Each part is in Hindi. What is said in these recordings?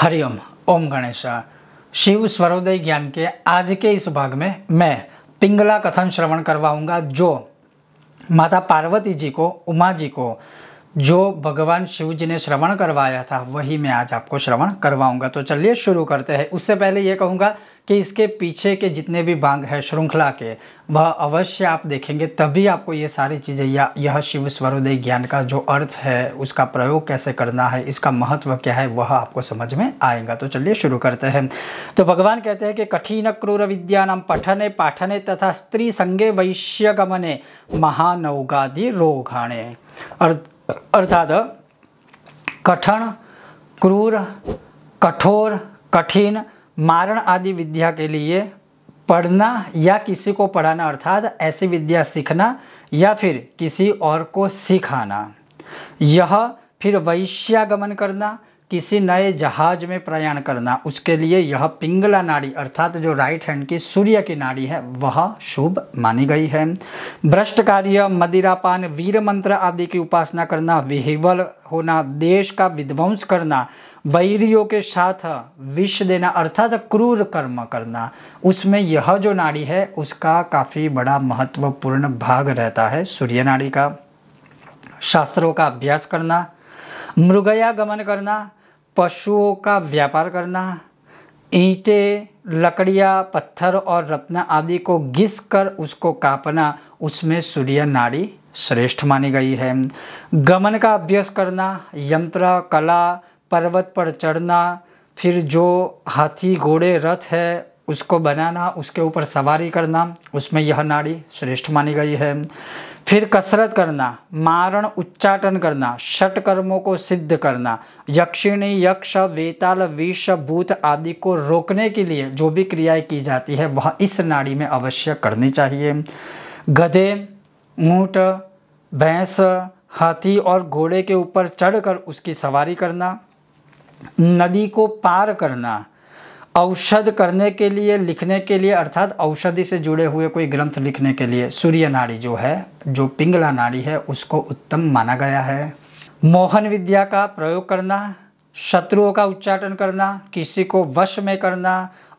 हरिओम ओम गणेश शिव स्वरोदय ज्ञान के आज के इस भाग में मैं पिंगला कथन श्रवण करवाऊंगा जो माता पार्वती जी को उमा जी को जो भगवान शिव जी ने श्रवण करवाया था वही मैं आज आपको श्रवण करवाऊंगा तो चलिए शुरू करते हैं उससे पहले ये कहूँगा कि इसके पीछे के जितने भी भाग है श्रृंखला के वह अवश्य आप देखेंगे तभी आपको ये सारी चीज़ें या यह शिव स्वरोदय ज्ञान का जो अर्थ है उसका प्रयोग कैसे करना है इसका महत्व क्या है वह आपको समझ में आएगा तो चलिए शुरू करते हैं तो भगवान कहते हैं कि कठिन क्रूर नाम पठने पाठने तथा स्त्री संगे वैश्य गमने महानौगादि रोगाणे अर्थात कठन क्रूर कठोर कठिन मारण आदि विद्या के लिए पढ़ना या किसी को पढ़ाना अर्थात ऐसी विद्या सीखना या फिर किसी और को सिखाना यह फिर वैश्यागमन करना किसी नए जहाज में प्रयाण करना उसके लिए यह पिंगला नाड़ी अर्थात जो राइट हैंड की सूर्य की नाड़ी है वह शुभ मानी गई है भ्रष्ट कार्य मदिरापान वीर मंत्र आदि की उपासना करना विहिवल होना देश का विध्वंस करना वैरियों के साथ विष देना अर्थात क्रूर कर्म करना उसमें यह जो नाड़ी है उसका काफ़ी बड़ा महत्वपूर्ण भाग रहता है सूर्य नाड़ी का शास्त्रों का अभ्यास करना मृगया गमन करना पशुओं का व्यापार करना ईंटें लकड़ियाँ पत्थर और रत्न आदि को घिस कर उसको कापना उसमें सूर्य नाड़ी श्रेष्ठ मानी गई है गमन का अभ्यास करना यंत्र कला पर्वत पर चढ़ना फिर जो हाथी घोड़े रथ है उसको बनाना उसके ऊपर सवारी करना उसमें यह नाड़ी श्रेष्ठ मानी गई है फिर कसरत करना मारण उच्चाटन करना षट कर्मों को सिद्ध करना यक्षिणी यक्ष वेताल विष भूत आदि को रोकने के लिए जो भी क्रियाएं की जाती है वह इस नाड़ी में अवश्य करनी चाहिए गधे ऊँट भैंस हाथी और घोड़े के ऊपर चढ़कर उसकी सवारी करना नदी को पार करना औषध करने के लिए लिखने के लिए अर्थात औषधि से जुड़े हुए कोई ग्रंथ लिखने के लिए सूर्य नाड़ी जो है जो पिंगला नाड़ी है उसको उत्तम माना गया है मोहन विद्या का प्रयोग करना शत्रुओं का उच्चाटन करना किसी को वश में करना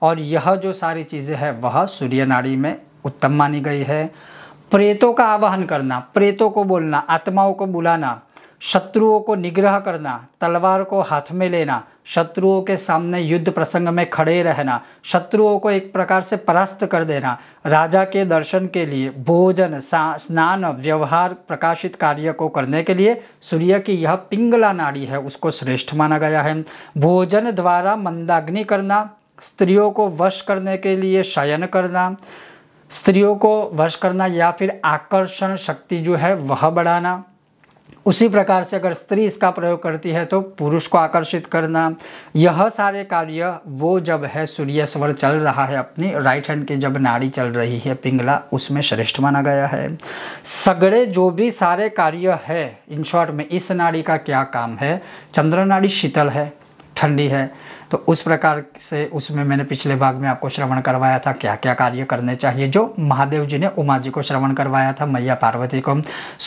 और यह जो सारी चीज़ें हैं वह सूर्य नाड़ी में उत्तम मानी गई है प्रेतों का आवाहन करना प्रेतों को बोलना आत्माओं को बुलाना शत्रुओं को निग्रह करना तलवार को हाथ में लेना शत्रुओं के सामने युद्ध प्रसंग में खड़े रहना शत्रुओं को एक प्रकार से परास्त कर देना राजा के दर्शन के लिए भोजन स्नान व्यवहार प्रकाशित कार्य को करने के लिए सूर्य की यह पिंगला नाड़ी है उसको श्रेष्ठ माना गया है भोजन द्वारा मंदाग्नि करना स्त्रियों को वश करने के लिए शयन करना स्त्रियों को वश करना या फिर आकर्षण शक्ति जो है वह बढ़ाना उसी प्रकार से अगर स्त्री इसका प्रयोग करती है तो पुरुष को आकर्षित करना यह सारे कार्य वो जब है सूर्य स्वर चल रहा है अपनी राइट हैंड की जब नाड़ी चल रही है पिंगला उसमें श्रेष्ठ माना गया है सगड़े जो भी सारे कार्य है इन शॉर्ट में इस नाड़ी का क्या काम है चंद्र नाड़ी शीतल है ठंडी है तो उस प्रकार से उसमें मैंने पिछले भाग में आपको श्रवण करवाया था क्या क्या कार्य करने चाहिए जो महादेव जी ने उमा जी को श्रवण करवाया था मैया पार्वती को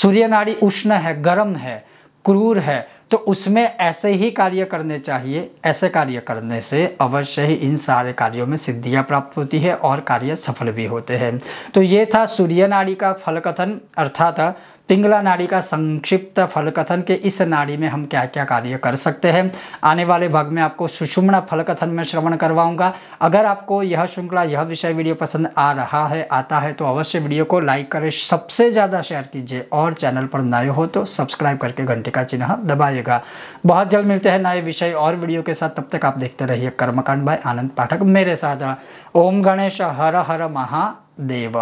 सूर्य नाड़ी उष्ण है गर्म है क्रूर है तो उसमें ऐसे ही कार्य करने चाहिए ऐसे कार्य करने से अवश्य ही इन सारे कार्यों में सिद्धियां प्राप्त होती है और कार्य सफल भी होते हैं तो ये था सूर्य नाड़ी का फल कथन अर्थात पिंगला नाड़ी का संक्षिप्त फल कथन के इस नाड़ी में हम क्या क्या कार्य कर सकते हैं आने वाले भाग में आपको सुषुम्ना फल कथन में श्रवण करवाऊंगा अगर आपको यह श्रृंखला यह विषय वीडियो पसंद आ रहा है आता है तो अवश्य वीडियो को लाइक करें सबसे ज़्यादा शेयर कीजिए और चैनल पर नए हो तो सब्सक्राइब करके घंटे का चिन्ह दबाइएगा बहुत जल्द मिलते हैं नए विषय और वीडियो के साथ तब तक आप देखते रहिए कर्मकांड भाई आनंद पाठक मेरे साथ ओम गणेश हर हर महादेव